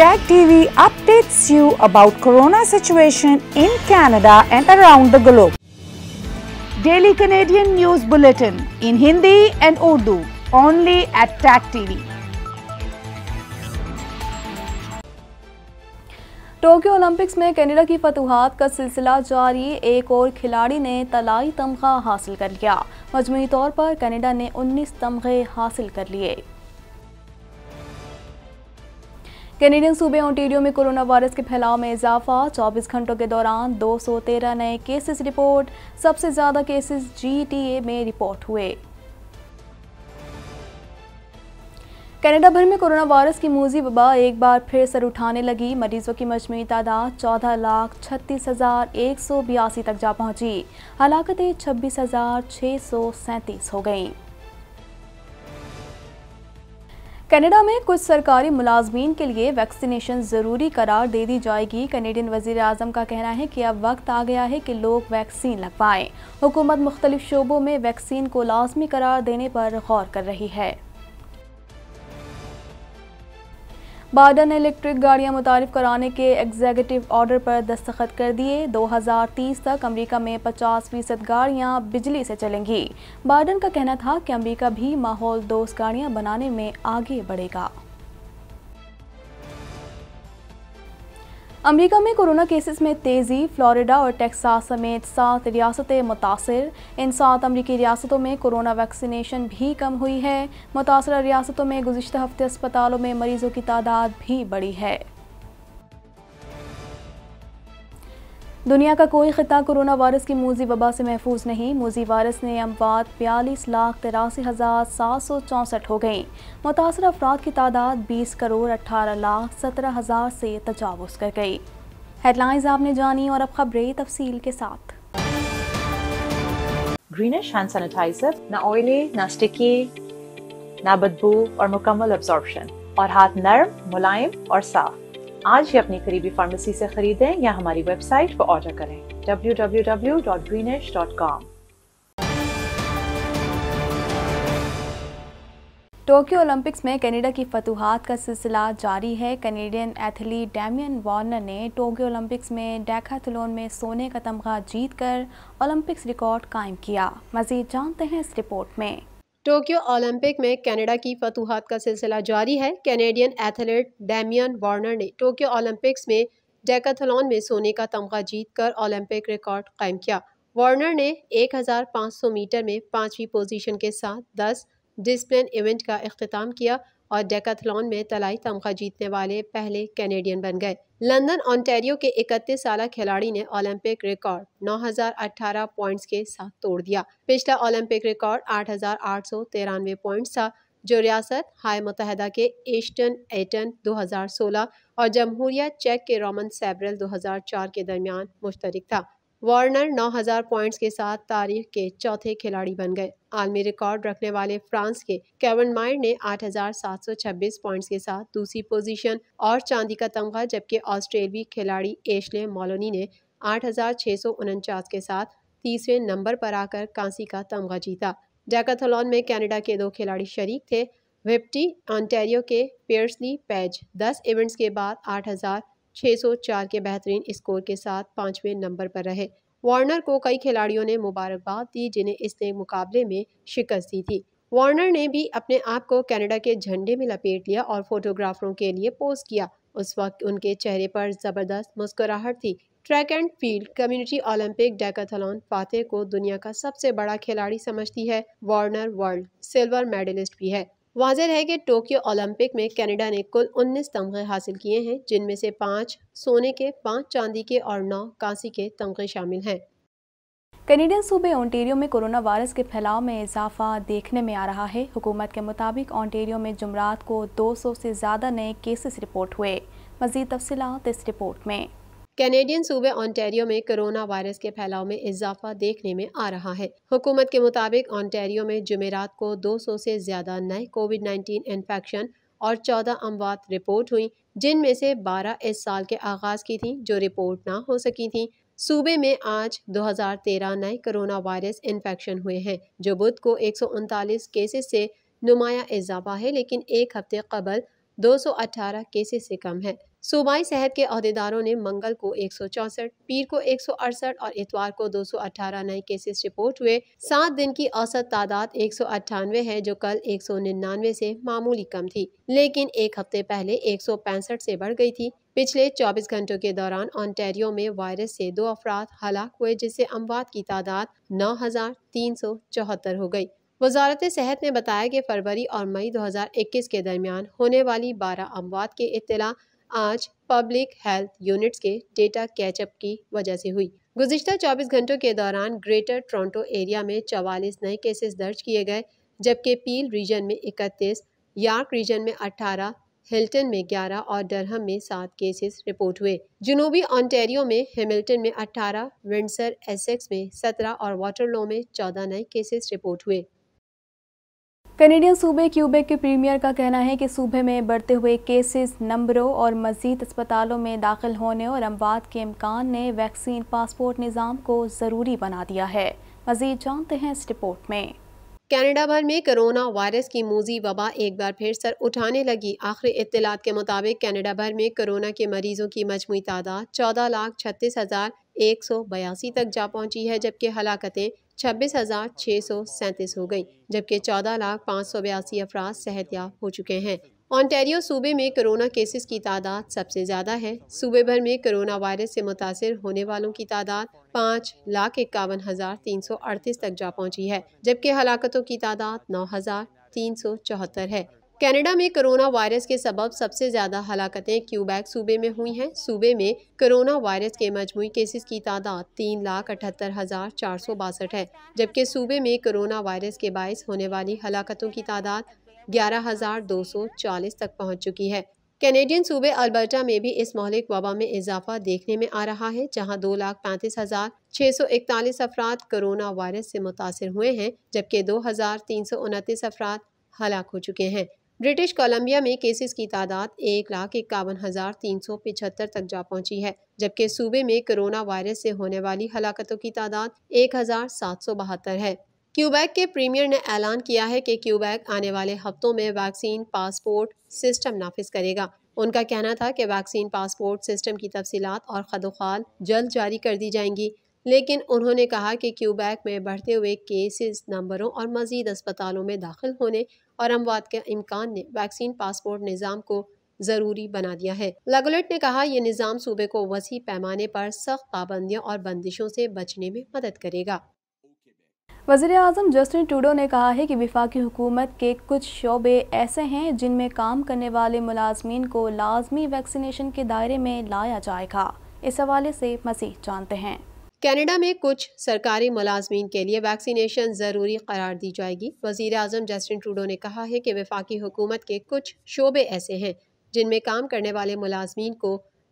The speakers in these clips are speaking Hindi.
Tag TV updates you about corona situation in Canada and around the globe. Daily Canadian News Bulletin in Hindi and Urdu only at Tag TV. Tokyo Olympics में कनाडा की फतूहत का सिलसिला जारी एक और खिलाड़ी ने तलाई तमगा हासिल कर लिया मजमू तौर पर कनाडा ने 19 तमगे हासिल कर लिए कैनेडियन सूबे ओंटेरियो में कोरोना वायरस के फैलाव में इजाफा 24 घंटों के दौरान 213 नए केसेस रिपोर्ट सबसे ज़्यादा केसेस जीटीए में रिपोर्ट हुए कनाडा भर में कोरोना वायरस की मूजी वबा एक बार फिर सर उठाने लगी मरीजों की मजमू तादाद चौदह लाख छत्तीस हज़ार एक सौ बयासी तक जा पहुंची हलाकतें छब्बीस हज़ार छः सौ सैंतीस हो गईं कनाडा में कुछ सरकारी मुलाजमीन के लिए वैक्सीनेशन ज़रूरी करार दे दी जाएगी कनेडियन वजीर अजम का कहना है कि अब वक्त आ गया है कि लोग वैक्सीन लगवाएं हुकूमत मुख्तलिफ शोबों में वैक्सीन को लाजमी करार देने पर गौर कर रही है बाइडन ने इलेक्ट्रिक गाड़ियां मुतारफ कराने के एग्जेगटिव ऑर्डर पर दस्तखत कर दिए 2030 तक अमेरिका में 50 फीसद गाड़ियाँ बिजली से चलेंगी बाइडन का कहना था कि अमेरिका भी माहौल दोस्त गाड़ियाँ बनाने में आगे बढ़ेगा अमेरिका में कोरोना केसेस में तेज़ी फ्लोरिडा और टेक्सास समेत सात रियासतें मुतासर इन सात अमरीकी रियासतों में कोरोना वैक्सीनेशन भी कम हुई है मुतासर रियासतों में गुजशत हफ्ते अस्पतालों में मरीज़ों की तादाद भी बढ़ी है दुनिया का कोई खिता कोरोना वायरस की मोजी वबा से महफूज नहीं मोजी वायरस ने अमवात बयालीस लाख तिरासी हज़ार सात सौ चौंसठ हो गई मुतासर अफराद की तादाद बीस करोड़ अट्ठारह लाख सत्रह हज़ार से तजावज़ कर गई हेडलाइंस आपने जानी और अब खबरें तफसील के साथ ग्रीनिश हैंड सैनिटाइजर ना ऑयली ना स्टिकी ना बदबू और मुकम्मल अब्जॉर्बशन और हाथ नरम मुलायम और साफ आज ही अपनी करीबी फार्मेसी से खरीदें या हमारी वेबसाइट पर ऑर्डर करें www.greenish.com टोक्यो ओलंपिक्स में कनाडा की फतूहत का सिलसिला जारी है कनेडियन एथलीट डैमियन वार्नर ने टोक्यो ओलंपिक्स में डैकाथलोन में सोने का तमगा जीतकर ओलंपिक्स रिकॉर्ड कायम किया मजीद जानते हैं इस रिपोर्ट में टोक्यो ओलंपिक में कनाडा की फतूहत का सिलसिला जारी है कैनेडियन एथलीट डैमियन वार्नर ने टोक्यो ओलंपिक्स में डेकाथलॉन में सोने का तमगा जीतकर ओलंपिक रिकॉर्ड कायम किया वार्नर ने 1500 मीटर में पाँचवीं पोजीशन के साथ 10 डिसिप्लिन इवेंट का अख्ताम किया और डेकाथलॉन में तलाई तमखा जीतने वाले पहले कैनेडियन बन गए लंदन ऑनटेरियो के इकतीस साल खिलाड़ी ने ओलंपिक रिकॉर्ड 9018 पॉइंट्स के साथ तोड़ दिया पिछला ओलंपिक रिकॉर्ड आठ पॉइंट्स था जो रियासत हाई मुतहदा के एस्टन एटन 2016 और जमहूरिया चेक के रोमन सेबरल 2004 के दरमियान मुश्तरक था वार्नर 9000 पॉइंट्स के साथ तारीख के चौथे खिलाड़ी बन गए आलमी रिकॉर्ड रखने वाले फ्रांस के केवन मायर ने 8,726 पॉइंट्स के साथ दूसरी पोजीशन और चांदी का तमगा जबकि ऑस्ट्रेलवी खिलाड़ी एशले मॉलोनी ने आठ के साथ तीसरे नंबर पर आकर कांसी का तमगा जीता जैकथलॉन में कैनेडा के दो खिलाड़ी शरीक थे विप्टी ऑन्टेरियो के पेयर्सली पैज दस इवेंट्स के बाद आठ हज़ार 604 के बेहतरीन स्कोर के साथ पाँचवें नंबर पर रहे वार्नर को कई खिलाड़ियों ने मुबारकबाद दी जिन्हें इसने मुकाबले में शिकस्त दी थी वार्नर ने भी अपने आप को कनाडा के झंडे में लपेट लिया और फोटोग्राफरों के लिए पोस्ट किया उस वक्त उनके चेहरे पर ज़बरदस्त मुस्कुराहट थी track and field community Olympic decathlon फातेह को दुनिया का सबसे बड़ा खिलाड़ी समझती है वार्नर वर्ल्ड सिल्वर मेडलिस्ट भी है वाजह है कि टोक्यो ओलंपिक में कनाडा ने कुल 19 तमगे हासिल किए हैं जिनमें से पाँच सोने के पाँच चांदी के और नौ कांसी के तमगे शामिल हैं कनेडियन सूबे ओंटेरियो में कोरोना वायरस के फैलाव में इजाफा देखने में आ रहा है हुकूमत के मुताबिक ओंटेरियो में जुमरात को 200 से ज़्यादा नए केसेस रिपोर्ट हुए मजीद तफसलत इस रिपोर्ट में कैनेडियन सूबे ऑन्टेरियो में कोरोना वायरस के फैलाव में इजाफा देखने में आ रहा है हुकूमत के मुताबिक ऑन्टेरियो में जुमेरात को 200 से ज्यादा नए कोविड 19 इन्फेक्शन और 14 अमवात रिपोर्ट हुई जिनमें से 12 इस साल के आगाज की थी जो रिपोर्ट ना हो सकी थी सूबे में आज 2013 नए कोरोना वायरस इन्फेक्शन हुए हैं जो बुध को एक केसेस से नुमाया इजाफा है लेकिन एक हफ्ते कबल 218 केसेस से कम है सूबाई सेहत के अहदेदारों ने मंगल को एक पीर को एक और इतवार को 218 नए केसेस रिपोर्ट हुए सात दिन की औसत तादाद एक है जो कल निन्यानवे से मामूली कम थी लेकिन एक हफ्ते पहले एक से बढ़ गई थी पिछले 24 घंटों के दौरान ऑन्टेरियो में वायरस से दो अफराद हलाक हुए जिससे अमवात की तादाद नौ हो गई वजारत सेहत ने बताया कि फरवरी और मई 2021 के दरमियान होने वाली 12 अमवात की इतला आज पब्लिक हेल्थ यूनिट्स के डेटा कैचअप की वजह से हुई गुजशत 24 घंटों के दौरान ग्रेटर टोरंटो एरिया में 44 नए केसेस दर्ज किए गए जबकि पील रीजन में 31, यार्क रीजन में 18, हिल्टन में 11 और डरहम में 7 केसेस रिपोर्ट हुए जुनूबी ऑन्टेरियो में हेमिल्टन में 18, विंडसर एसेक्स में 17 और वाटरलो में 14 नए केसेस रिपोर्ट हुए कैनेडियन सूबे क्यूबेक के प्रीमियर का कहना है कि सूबे में बढ़ते हुए केसेस नंबरों और मजीद अस्पतालों में दाखिल होने और अमवात के इम्कान ने वैक्सीन पासपोर्ट निज़ाम को ज़रूरी बना दिया है मजीद जानते हैं इस रिपोर्ट में कनाडा भर में कोरोना वायरस की मूजी वबा एक बार फिर सर उठाने लगी आखिरी इतलात के मुताबिक कनाडा भर में कोरोना के मरीजों की मजमू तादाद चौदह लाख छत्तीस हज़ार एक सौ बयासी तक जा पहुंची है जबकि हलाकतें छब्बीस हज़ार छह सौ सैंतीस हो गई जबकि चौदह लाख पाँच सौ बयासी अफराद याब हो चुके हैं ऑन्टेरियो सूबे में कोरोना केसेस की तादाद सबसे ज़्यादा है सूबे भर में कोरोना वायरस से मुतासर होने वालों की तादाद पाँच लाख इक्यावन हज़ार तीन सौ अड़तीस तक जा पहुंची है जबकि हलाकतों की तादाद नौ हज़ार तीन सौ चौहत्तर है कनाडा में कोरोना वायरस के सबब सबसे ज़्यादा हलाकतें क्यूबैक सूबे में हुई हैं सूबे में कोरोना वायरस के मजमू केसेस की तादाद तीन लाख अठहत्तर हज़ार चार सौ बासठ है जबकि सूबे में कोरोना वायरस के बायस होने वाली हलाकतों की तादाद ग्यारह हज़ार दो सौ चालीस तक पहुँच चुकी है कैनेडियन सूबे अल्बर्टा में भी इस मौलिक वबा में इजाफा देखने में आ रहा है जहां दो लाख पैंतीस हज़ार छः सौ इकतालीस अफराद कोरोना वायरस से मुतासर हुए हैं जबकि दो हज़ार तीन सौ उनतीस अफराद हलाक हो चुके हैं ब्रिटिश कोलंबिया में केसेस की तादाद एक लाख इक्यावन हज़ार तीन सौ पिछहत्तर तक जा पहुंची है जबकि सूबे में कोरोना वायरस से होने वाली हलाकतों की तादाद एक हज़ार सात सौ बहत्तर है क्यूबैक के प्रीमियर ने ऐलान किया है कि क्यूबैक आने वाले हफ्तों में वैक्सीन पासपोर्ट सिस्टम नाफिज करेगा उनका कहना था कि वैक्सीन पासपोर्ट सिस्टम की तफसीत और खदोखाल जल्द जारी कर दी जाएंगी लेकिन उन्होंने कहा कि क्यूबैक में बढ़ते हुए केसेस नंबरों और मजीद अस्पतालों में दाखिल होने और अमवात के इम्कान ने वैक्सीन पासपोर्ट निज़ाम को ज़रूरी बना दिया है लागोलेट ने कहा यह निज़ाम सूबे को वसी पैमाने पर सख्त पाबंदियों और बंदिशों से बचने में मदद करेगा वजीर अजम जस्टिन टूडो ने कहा है कि विफाकी हुकूमत के कुछ शोबे ऐसे हैं जिनमें काम करने वाले मुलाजमीन को लाजमी वैक्सीनेशन के दायरे में लाया जाएगा इस हवाले से मसीह जानते हैं कनाडा में कुछ सरकारी मुलाजमीन के लिए वैक्सीनेशन ज़रूरी करार दी जाएगी वजीर अजम जस्टिन ट्रूडो ने कहा है कि वफाकी हुकूमत के कुछ शोबे ऐसे हैं जिनमें काम करने वाले मुलाजमीन को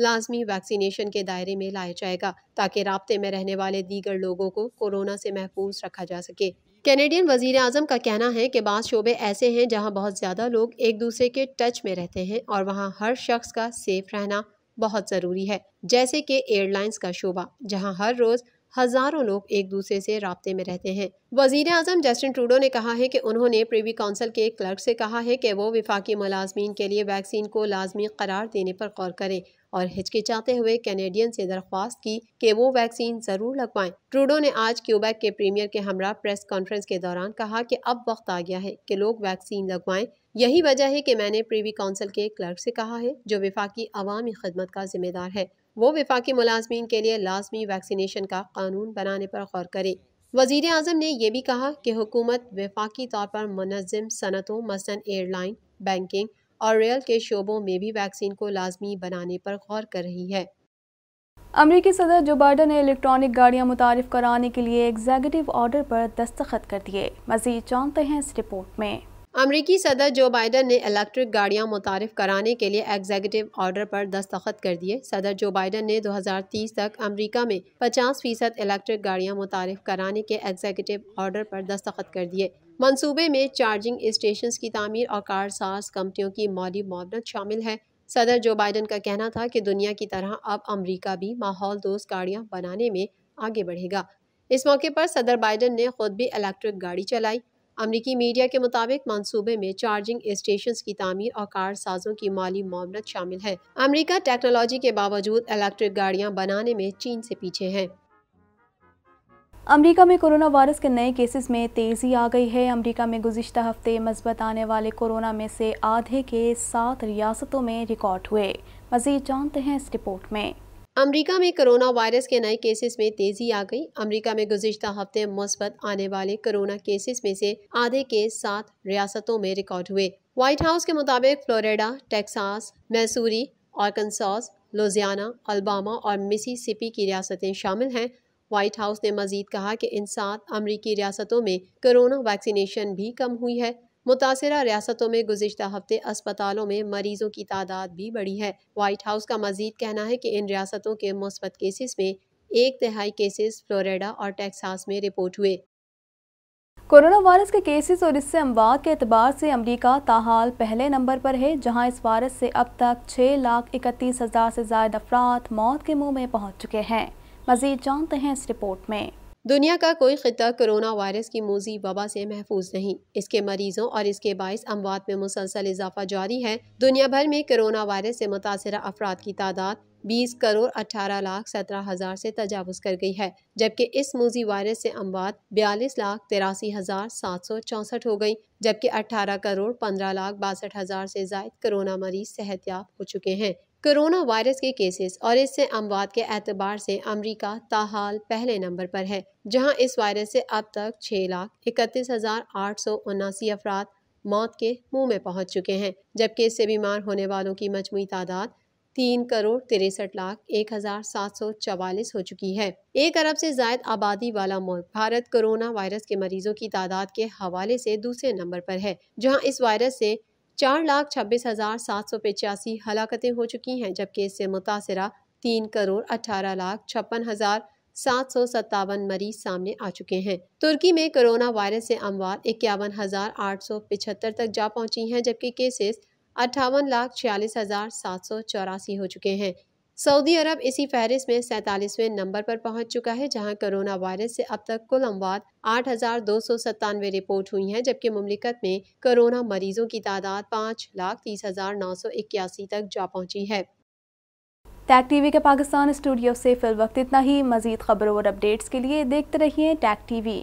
लाजमी वैक्सीनेशन के दायरे में लाया जाएगा ताकि रबते में रहने वाले दीगर लोगों को कोरोना से महफूज रखा जा सके कैनेडियन वजीर अजम का कहना है कि बाद शोबे ऐसे हैं जहाँ बहुत ज़्यादा लोग एक दूसरे के टच में रहते हैं और वहाँ हर शख्स का सेफ रहना बहुत ज़रूरी है जैसे कि एयरलाइंस का शोबा जहां हर रोज़ हज़ारों लोग एक दूसरे से रबते में रहते हैं वजीर अजम जस्टिन ट्रूडो ने कहा है कि उन्होंने प्रीवी काउंसिल के क्लर्क से कहा है कि वो विफाकी मुलाजमीन के लिए वैक्सीन को लाजमी करार देने पर गौर करें और हिचकिचाते हुए कैनेडियन से दरख्वास्त की कि वो वैक्सीन ज़रूर लगवाएं ट्रूडो ने आज क्यूबैक के प्रीमियर के हमरा प्रेस कॉन्फ्रेंस के दौरान कहा कि अब वक्त आ गया है कि लोग वैक्सीन लगवाएं यही वजह है कि मैंने प्रीवी काउंसिल के क्लर्क से कहा है जो विफाकी अवामी खदमत का जिम्मेदार है वो विफाकी मुलाजमीन के लिए लाजमी वैक्सीनेशन का कानून बनाने पर गौर करे वजीर अजम ने यह भी कहा कि हुकूमत विफाकी तौर पर मनजम सनतों मसन एयरलाइन बैंकिंग और रेल के शोबों में भी वैक्सीन को लाजमी बनाने पर गौर कर रही है अमरीकी सदर जो बाइडन ने इलेक्ट्रॉनिक गाड़ियां मुतारफ कराने के लिए एग्जैगटिव ऑर्डर पर दस्तखत कर दिए मजीद जानते हैं इस रिपोर्ट में अमरीकी सदर जो बाइडन ने इलेक्ट्रिक गाड़ियां मुतारफ़ कराने के लिए एग्जेगटिव ऑर्डर पर दस्तखत कर दिए सदर जो बाइडन ने 2030 तक अमरीका में 50 फीसद इलेक्ट्रिक गाड़ियां मुतारफ़ कराने के एग्जेगटिव ऑर्डर पर दस्तखत कर दिए मंसूबे में चार्जिंग स्टेशन की तमीर और कारसाज कंपनियों की मौली मदद शामिल है सदर जो बाइडन का कहना था कि दुनिया की तरह अब अमरीका भी माहौल दोस्त गाड़ियाँ बनाने में आगे बढ़ेगा इस मौके पर सदर बाइडन ने खुद भी इलेक्ट्रिक गाड़ी चलाई अमरीकी मीडिया के मुताबिक मनसूबे में चार्जिंग स्टेशन की तमीर और कार साजों की माली मामलत शामिल है अमरीका टेक्नोलॉजी के बावजूद इलेक्ट्रिक गाड़ियाँ बनाने में चीन से पीछे है अमेरिका में कोरोना वायरस के नए केसेस में तेज़ी आ गई है अमेरिका में गुजशत हफ्ते मस्बत आने वाले कोरोना में से आधे के सात रियासतों में रिकॉर्ड हुए मजीद जानते हैं इस रिपोर्ट में अमेरिका में कोरोना वायरस के नए केसेस में तेजी आ गई अमेरिका में गुजशत हफ्ते मुस्बत आने वाले कोरोना केसेस में से आधे केस सात रियासतों में रिकॉर्ड हुए व्हाइट हाउस के मुताबिक फ्लोरिडा टेक्सास मैसूरी और लुजियाना अलबामा और मिसिसिपी की रियासतें शामिल हैं व्हाइट हाउस ने मजीद कहा कि इन सात अमरीकी रियासतों में कोरोना वैक्सीनेशन भी कम हुई है मुतासर रियासतों में गुजशत हफ्ते अस्पतालों में मरीजों की तादाद भी बढ़ी है वाइट हाउस का मजीद कहना है कि इन रियासतों के मुस्बत केसेस में एक तिहाई केसेस फ्लोरिडा और टेक्सास में रिपोर्ट हुए कोरोना वायरस के केसेस और इससे अमवात के अतबार से अमरीका ताहाल पहले नंबर पर है जहां इस वायरस से अब तक छः लाख इकतीस हज़ार से ज्यादा अफराद मौत के मुंह में पहुंच चुके हैं मजीद जानते हैं इस रिपोर्ट में दुनिया का कोई ख़िता कोरोना वायरस की मोजी वबा से महफूज नहीं इसके मरीजों और इसके बायस अमवात में मुसलसल इजाफा जारी है दुनिया भर में कोरोना वायरस से मुतासर अफराद की तादाद बीस करोड़ अठारह लाख सत्रह हज़ार से तजावज़ कर गई है जबकि इस मोजी वायरस से अमवात बयालीस लाख तिरासी हज़ार सात सौ चौंसठ हो गई जबकि अठारह करोड़ पंद्रह लाख बासठ हज़ार से जायद कोरोना मरीज सेहतियाब हो चुके हैं कोरोना वायरस के केसेस और इससे अमवात के एतबार से अमरीका ताहाल पहले नंबर पर है जहां इस वायरस से अब तक छः लाख इकतीस हज़ार आठ सौ उनासी अफराद मौत के मुंह में पहुंच चुके हैं जबकि इससे बीमार होने वालों की मजमू तादाद तीन करोड़ तिरसठ लाख एक हज़ार सात सौ चवालीस हो चुकी है एक अरब से जायद आबादी वाला मुल्क भारत कोरोना वायरस के मरीजों की तादाद के हवाले से दूसरे नंबर पर है जहां इस वायरस से चार लाख छब्बीस हज़ार सात सौ पचासी हलाकतें हो चुकी हैं जबकि इससे मुतासरा तीन करोड़ अठारह लाख छप्पन हज़ार सात सौ सत्तावन मरीज सामने आ चुके हैं तुर्की में कोरोना वायरस से अमवात इक्यावन हज़ार आठ सौ पिछहत्तर तक जा पहुंची हैं जबकि केसेस अट्ठावन लाख छियालीस हज़ार सात सौ चौरासी हो चुके हैं सऊदी अरब इसी फहरिस्त में सैंतालीसवें नंबर पर पहुंच चुका है जहां कोरोना वायरस से अब तक कुल अमवात आठ हज़ार दो सौ सत्तानवे रिपोर्ट हुई हैं जबकि ममलिकत में कोरोना मरीजों की तादाद पाँच लाख तीस हज़ार नौ सौ इक्यासी तक जा पहुंची है टी टीवी के पाकिस्तान स्टूडियो से फिल वक्त इतना ही मजीद खबरों और अपडेट्स के लिए देखते रहिए टी टीवी